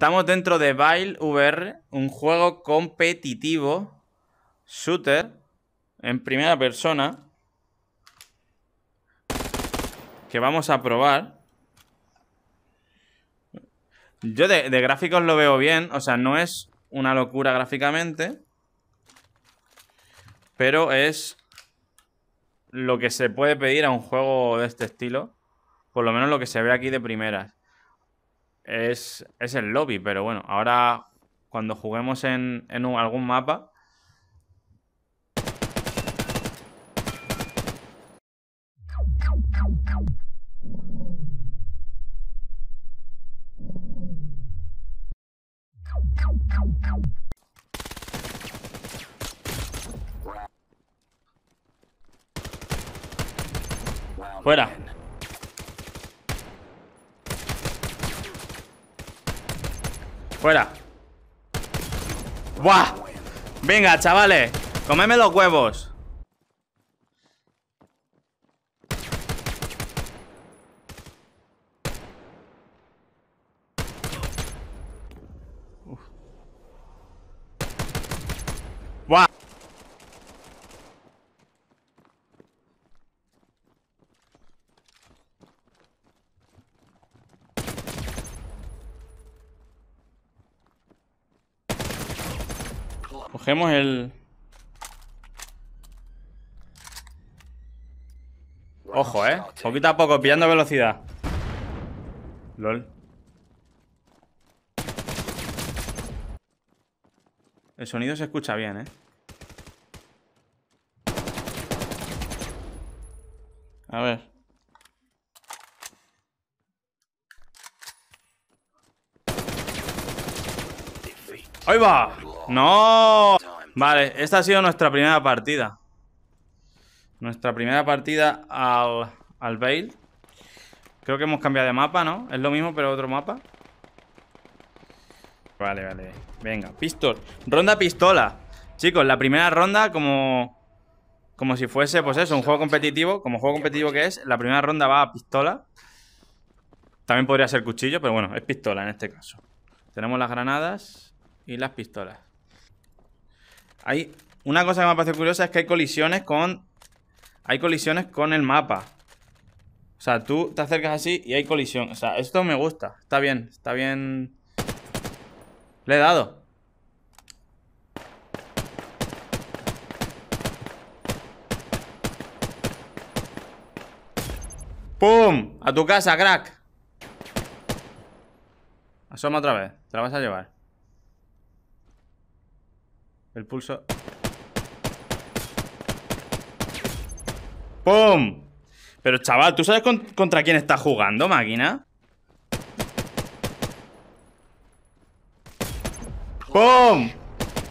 Estamos dentro de Vile VR, un juego competitivo, shooter, en primera persona, que vamos a probar. Yo de gráficos lo veo bien, o sea, no es una locura gráficamente, pero es lo que se puede pedir a un juego de este estilo, por lo menos lo que se ve aquí de primeras es, el lobby, pero bueno, ahora cuando juguemos en, en algún mapa... Fuera. Fuera. ¡Buah! Venga, chavales. Comeme los huevos. Vemos el... Ojo, eh. Poquito a poco, pillando velocidad. LOL. El sonido se escucha bien, eh. A ver. ¡Ahí va! ¡No! Vale, esta ha sido nuestra primera partida. Nuestra primera partida al, al Creo que hemos cambiado de mapa, ¿no? Es lo mismo, pero otro mapa. Vale, vale. Venga, pistol. Ronda pistola. Chicos, la primera ronda como... Como si fuese, pues eso, un juego competitivo. Como juego competitivo que es, la primera ronda va a pistola. También podría ser cuchillo, pero bueno, es pistola en este caso. Tenemos las granadas y las pistolas. Hay una cosa que me ha parecido curiosa es que hay colisiones con... Hay colisiones con el mapa. O sea, tú te acercas así y hay colisión. O sea, esto me gusta. Está bien, está bien... Le he dado. ¡Pum! A tu casa, crack. Asoma otra vez. Te la vas a llevar. El pulso. ¡Pum! Pero chaval, ¿tú sabes contra quién está jugando, máquina? ¡Pum!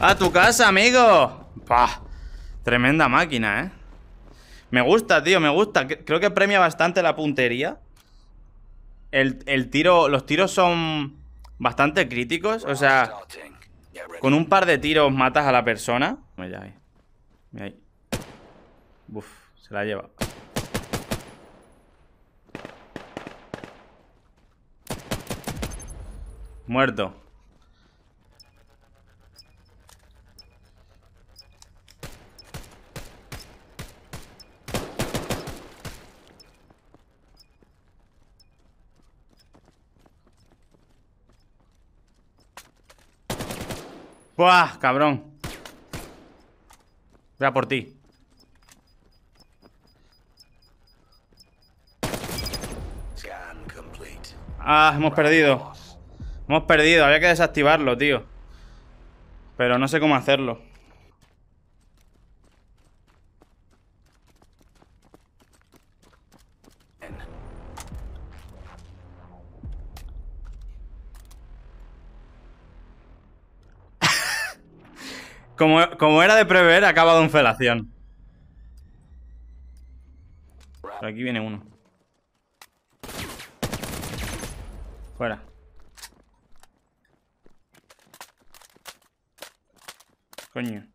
¡A tu casa, amigo! ¡Pah! Tremenda máquina, ¿eh? Me gusta, tío, me gusta. Creo que premia bastante la puntería. El, el tiro... Los tiros son bastante críticos. O sea, con un par de tiros matas a la persona. ahí. se la lleva. Muerto. ¡Buah, cabrón! Voy por ti. Ah, hemos perdido. Hemos perdido, había que desactivarlo, tío. Pero no sé cómo hacerlo. Como, era de prever, ha acabado un felación. Por aquí viene uno. Fuera. Coño.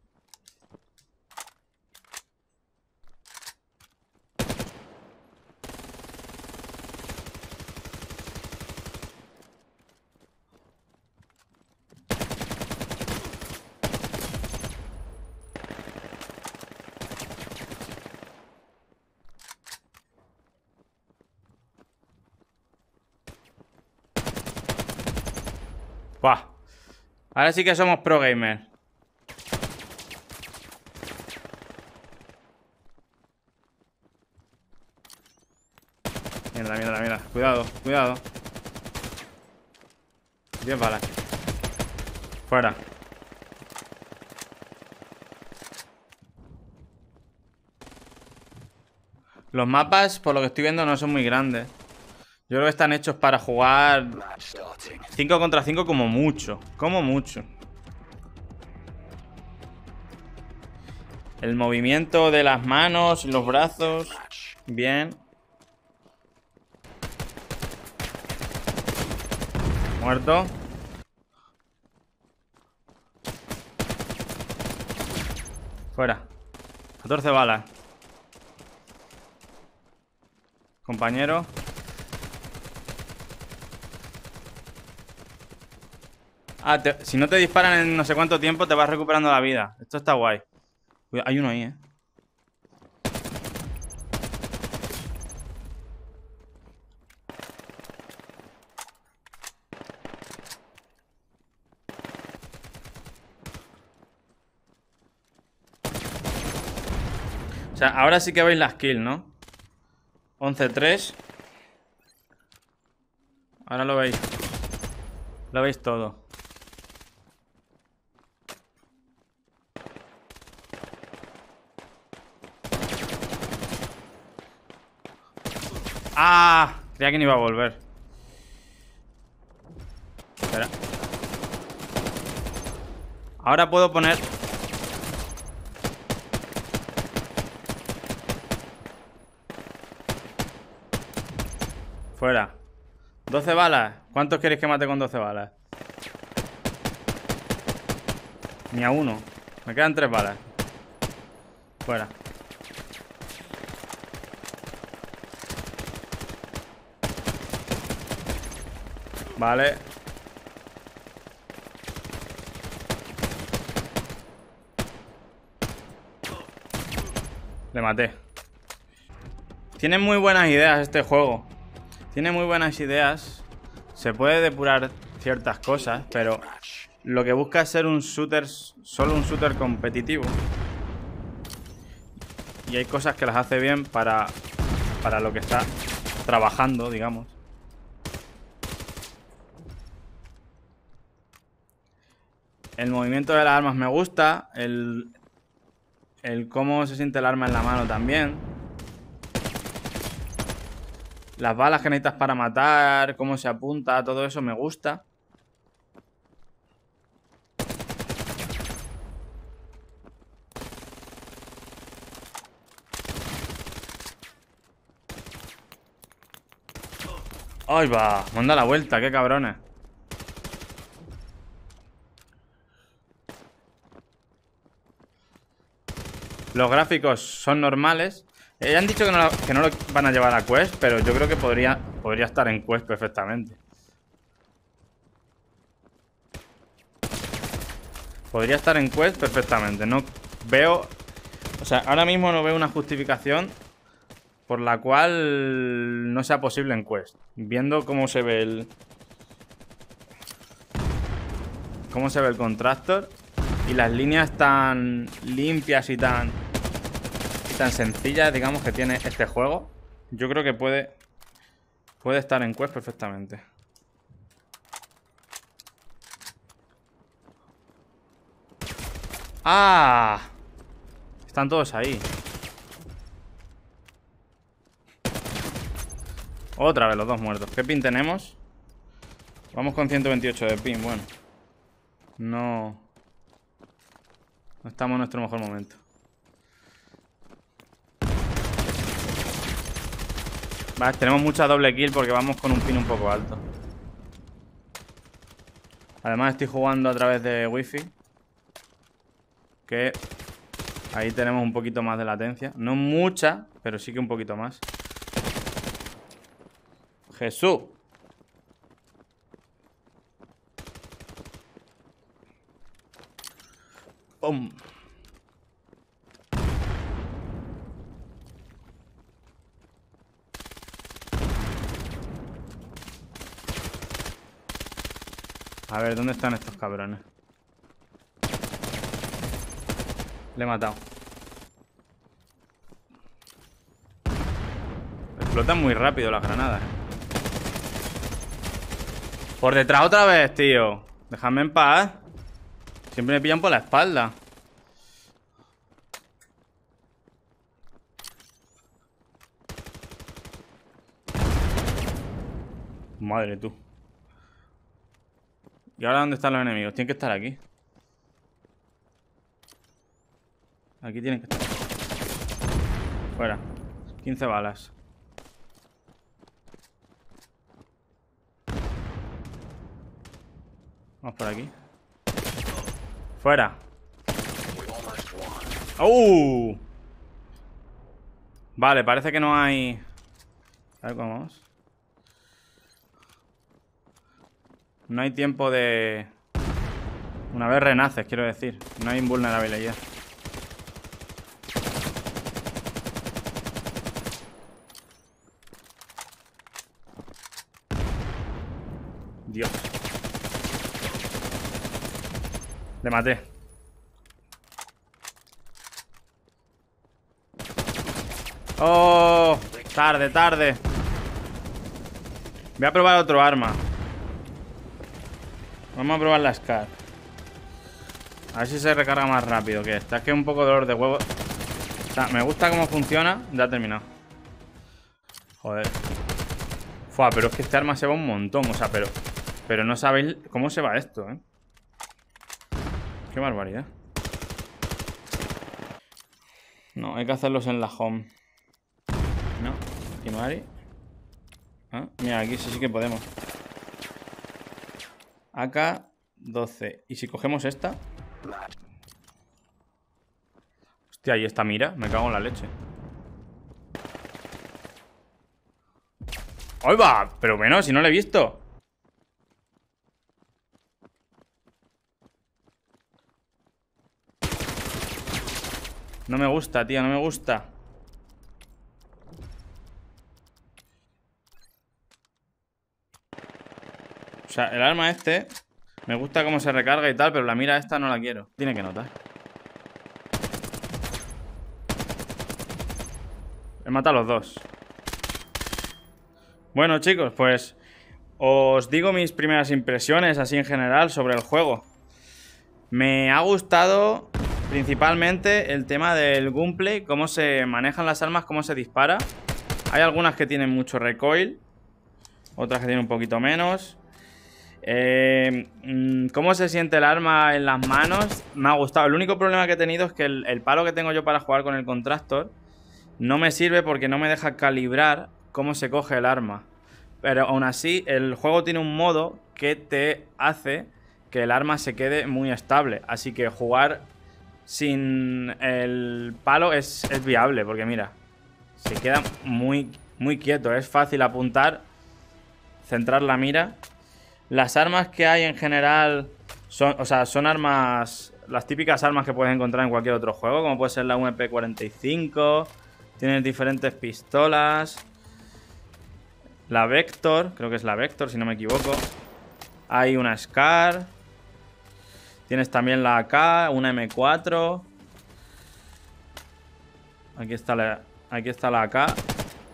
Buah. Ahora sí que somos pro gamer. Mierda, mierda, mierda. Cuidado, cuidado. bien balas. Fuera. Los mapas, por lo que estoy viendo, no son muy grandes. Yo creo que están hechos para jugar 5 contra 5 como mucho. Como mucho. El movimiento de las manos, los brazos. Bien. Muerto. Fuera. 14 balas. Compañero. Ah, si no te disparan en no sé cuánto tiempo, te vas recuperando la vida. Esto está guay. hay uno ahí, ¿eh? O sea, ahora sí que veis las kills, ¿no? 11-3 Ahora lo veis Lo veis todo ¡Ah! Creía que no iba a volver. Espera. Ahora puedo poner... Fuera. 12 balas. ¿Cuántos queréis que mate con 12 balas? Ni a uno. Me quedan 3 balas. Fuera. Vale. Le maté. Tiene muy buenas ideas este juego. Tiene muy buenas ideas. Se puede depurar ciertas cosas, pero lo que busca es ser un shooter, solo un shooter competitivo. Y hay cosas que las hace bien para, para lo que está trabajando, digamos. El movimiento de las armas me gusta. El, el cómo se siente el arma en la mano también. Las balas que necesitas para matar, cómo se apunta, todo eso me gusta. ¡Ay, va! Manda la vuelta, qué cabrones. Los gráficos son normales. Eh, han dicho que no, lo, van a llevar a Quest, pero yo creo que podría, podría estar en Quest perfectamente. Podría estar en Quest perfectamente. No veo... O sea, ahora mismo no veo una justificación por la cual no sea posible en Quest. Viendo cómo se ve el... Cómo se ve el contractor y las líneas tan limpias y tan tan sencilla, digamos, que tiene este juego, yo creo que puede, puede estar en quest perfectamente. ¡Ah! Están todos ahí. Otra vez los dos muertos. ¿Qué pin tenemos? Vamos con 128 de pin, bueno. No... No estamos en nuestro mejor momento. Vale, tenemos mucha doble kill porque vamos con un pin un poco alto. Además estoy jugando a través de wifi. Que ahí tenemos un poquito más de latencia. No mucha, pero sí que un poquito más. Jesús. ¡Pum! A ver, ¿dónde están estos cabrones? Le he matado. Explotan muy rápido las granadas. Eh. Por detrás otra vez, tío. Déjame en paz. Siempre me pillan por la espalda. Madre tú. ¿Y ahora dónde están los enemigos? Tienen que estar aquí. Aquí tienen que estar. Fuera. 15 balas. Vamos por aquí. Fuera. ¡Oh! Vale, parece que no hay... A cómo vamos. No hay tiempo de... Una vez renaces, quiero decir. No hay invulnerabilidad. Dios. Le maté. ¡Oh! Tarde, tarde. Voy a probar otro arma. Vamos a probar la SCAR. A ver si se recarga más rápido, que está que un poco dolor de huevo. me gusta cómo funciona. Ya ha terminado. Joder. Fua, pero es que este arma se va un montón. O sea, pero... Pero no sabéis cómo se va esto, ¿eh? Qué barbaridad. No, hay que hacerlos en la home. No. Timari. Ah, mira, aquí sí, sí que podemos. Acá, 12. Y si cogemos esta... Hostia, ¿y esta mira. Me cago en la leche. ¡Ay va! Pero menos, si no la he visto. No me gusta, tío, no me gusta. O sea, el arma este me gusta cómo se recarga y tal, pero la mira esta no la quiero. Tiene que notar. He matado a los dos. Bueno, chicos, pues os digo mis primeras impresiones así en general sobre el juego. Me ha gustado principalmente el tema del gunplay, cómo se manejan las armas, cómo se dispara. Hay algunas que tienen mucho recoil, otras que tienen un poquito menos. Eh, mm, ¿Cómo se siente el arma en las manos? Me ha gustado. El único problema que he tenido es que el, palo que tengo yo para jugar con el contractor, no me sirve porque no me deja calibrar cómo se coge el arma. Pero aún así, el juego tiene un modo que te hace que el arma se quede muy estable. Así que jugar sin el palo es, es viable, porque mira, se queda muy, muy quieto. Es fácil apuntar, centrar la mira las armas que hay en general son, o sea, son armas, las típicas armas que puedes encontrar en cualquier otro juego, como puede ser la mp 45 tienes diferentes pistolas, la Vector, creo que es la Vector si no me equivoco, hay una Scar, tienes también la AK, una M4, aquí está la, aquí está la AK,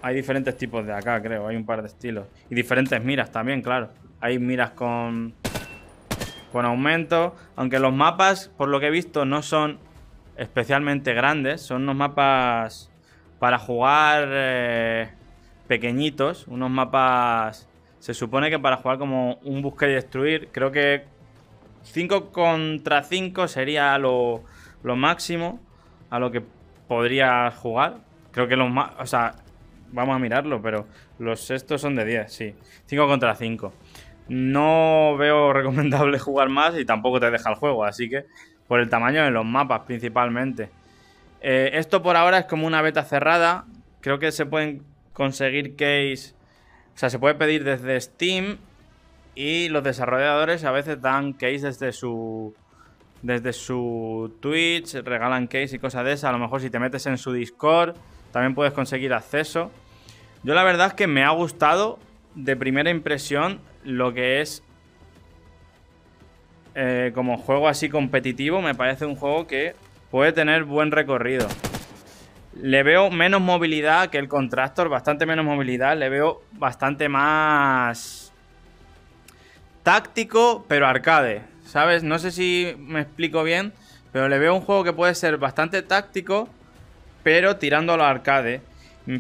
hay diferentes tipos de AK creo, hay un par de estilos, y diferentes miras también, claro. Ahí miras con, con aumento. Aunque los mapas, por lo que he visto, no son especialmente grandes. Son unos mapas para jugar eh, pequeñitos. Unos mapas... Se supone que para jugar como un buscar y destruir. Creo que 5 contra 5 sería lo, máximo a lo que podrías jugar. Creo que los más... O sea, vamos a mirarlo, pero los estos son de 10, sí. 5 contra 5 no veo recomendable jugar más y tampoco te deja el juego, así que por el tamaño de los mapas principalmente. Eh, esto por ahora es como una beta cerrada, creo que se pueden conseguir case, o sea, se puede pedir desde Steam y los desarrolladores a veces dan case desde su desde su Twitch, regalan case y cosas de esas, a lo mejor si te metes en su Discord también puedes conseguir acceso. Yo la verdad es que me ha gustado de primera impresión lo que es eh, como juego así competitivo, me parece un juego que puede tener buen recorrido. Le veo menos movilidad que el Contractor, bastante menos movilidad, le veo bastante más táctico, pero arcade, ¿sabes? No sé si me explico bien, pero le veo un juego que puede ser bastante táctico, pero tirando a lo arcade.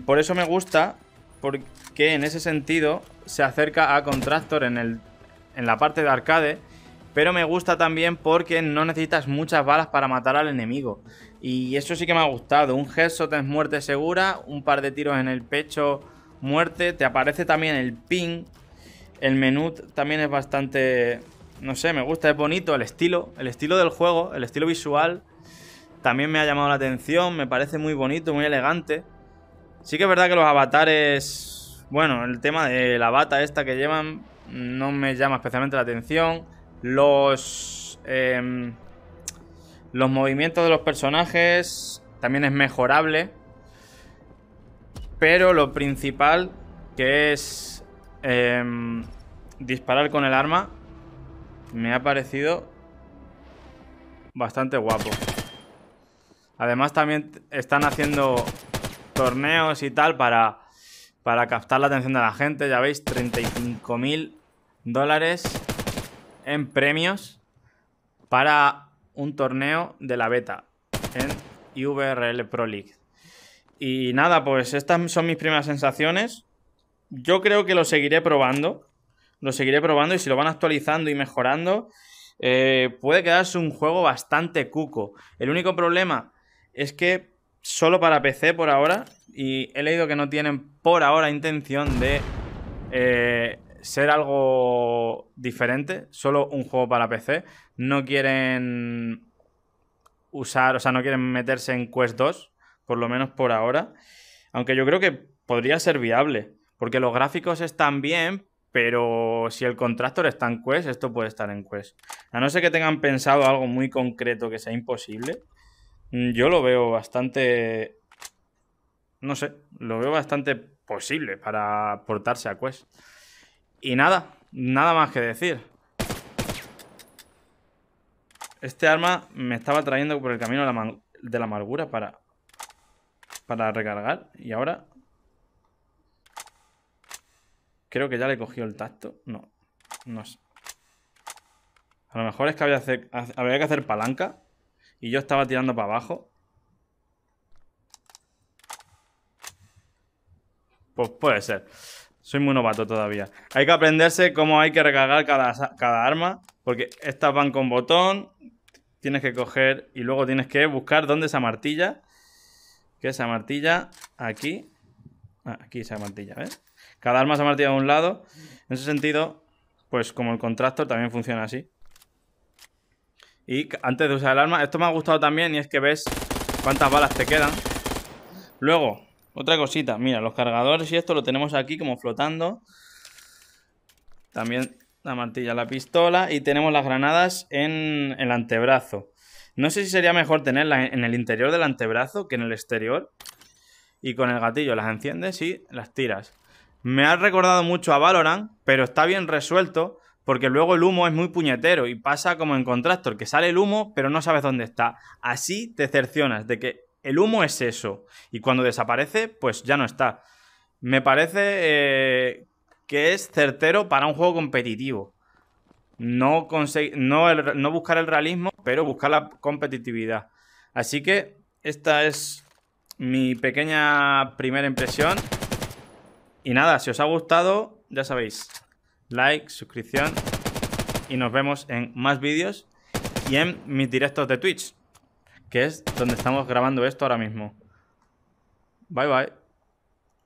Por eso me gusta, porque en ese sentido se acerca a Contractor en, el, en la parte de arcade, pero me gusta también porque no necesitas muchas balas para matar al enemigo. Y eso sí que me ha gustado. Un headshot es muerte segura, un par de tiros en el pecho, muerte. Te aparece también el ping. El menú también es bastante... No sé, me gusta, es bonito el estilo. El estilo del juego, el estilo visual. También me ha llamado la atención, me parece muy bonito, muy elegante. Sí que es verdad que los avatares bueno, el tema de la bata esta que llevan no me llama especialmente la atención. Los, em, los movimientos de los personajes también es mejorable. Pero lo principal que es em, disparar con el arma me ha parecido bastante guapo. Además también están haciendo torneos y tal para para captar la atención de la gente. Ya veis, 35.000 mil dólares en premios para un torneo de la beta en IVRL Pro League. Y nada, pues estas son mis primeras sensaciones. Yo creo que lo seguiré probando. Lo seguiré probando y si lo van actualizando y mejorando, eh, puede quedarse un juego bastante cuco. El único problema es que solo para PC por ahora. Y he leído que no tienen por ahora intención de eh, ser algo diferente. Solo un juego para PC. No quieren usar, o sea, no quieren meterse en Quest 2. Por lo menos por ahora. Aunque yo creo que podría ser viable. Porque los gráficos están bien, pero si el contractor está en Quest, esto puede estar en Quest. A no ser que tengan pensado algo muy concreto que sea imposible. Mm, yo lo veo bastante. No sé, lo veo bastante posible para portarse a Quest. Y nada, nada más que decir. Este arma me estaba trayendo por el camino de la amargura para. Para recargar. Y ahora. Creo que ya le cogió el tacto. No, no sé. A lo mejor es que había que hacer palanca y yo estaba tirando para abajo. Pues puede ser. Soy muy novato todavía. Hay que aprenderse cómo hay que recargar cada, arma. Porque estas van con botón. Tienes que coger y luego tienes que buscar dónde se amartilla. Que se amartilla aquí. Ah, aquí se amartilla, ¿ves? Cada arma se amartilla a un lado. En ese sentido, pues como el contractor también funciona así. Y antes de usar el arma, esto me ha gustado también y es que ves cuántas balas te quedan. Luego, otra cosita, mira, los cargadores y esto lo tenemos aquí como flotando. También la mantilla, la pistola y tenemos las granadas en el antebrazo. No sé si sería mejor tenerlas en el interior del antebrazo que en el exterior. Y con el gatillo las enciendes y las tiras. Me ha recordado mucho a Valorant, pero está bien resuelto porque luego el humo es muy puñetero y pasa como en Contractor, que sale el humo pero no sabes dónde está. Así te cercionas de que el humo es eso y cuando desaparece pues ya no está. Me parece eh, que es certero para un juego competitivo. No, no buscar el realismo, pero buscar la competitividad. Así que esta es mi pequeña primera impresión. Y nada, si os ha gustado, ya sabéis, like, suscripción y nos vemos en más vídeos y en mis directos de Twitch, que es donde estamos grabando esto ahora mismo. Bye bye.